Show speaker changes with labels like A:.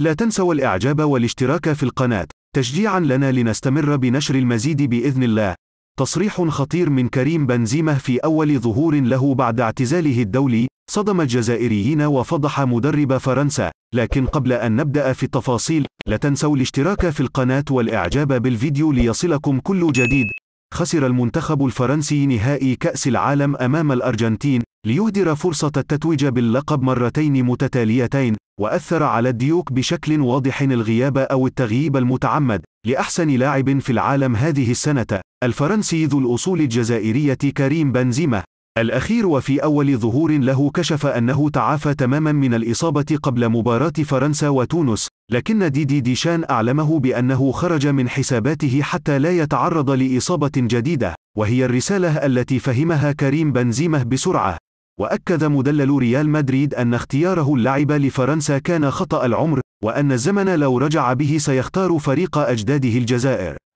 A: لا تنسوا الإعجاب والاشتراك في القناة تشجيعا لنا لنستمر بنشر المزيد بإذن الله تصريح خطير من كريم بنزيمة في أول ظهور له بعد اعتزاله الدولي صدم الجزائريين وفضح مدرب فرنسا لكن قبل أن نبدأ في التفاصيل لا تنسوا الاشتراك في القناة والإعجاب بالفيديو ليصلكم كل جديد خسر المنتخب الفرنسي نهائي كأس العالم أمام الأرجنتين ليهدر فرصة التتويج باللقب مرتين متتاليتين، وأثر على الديوك بشكل واضح الغياب أو التغييب المتعمد لأحسن لاعب في العالم هذه السنة، الفرنسي ذو الأصول الجزائرية كريم بنزيما، الأخير وفي أول ظهور له كشف أنه تعافى تماما من الإصابة قبل مباراة فرنسا وتونس، لكن ديدي ديشان أعلمه بأنه خرج من حساباته حتى لا يتعرض لإصابة جديدة، وهي الرسالة التي فهمها كريم بنزيمة بسرعة، وأكد مدلل ريال مدريد أن اختياره اللعب لفرنسا كان خطأ العمر، وأن الزمن لو رجع به سيختار فريق أجداده الجزائر.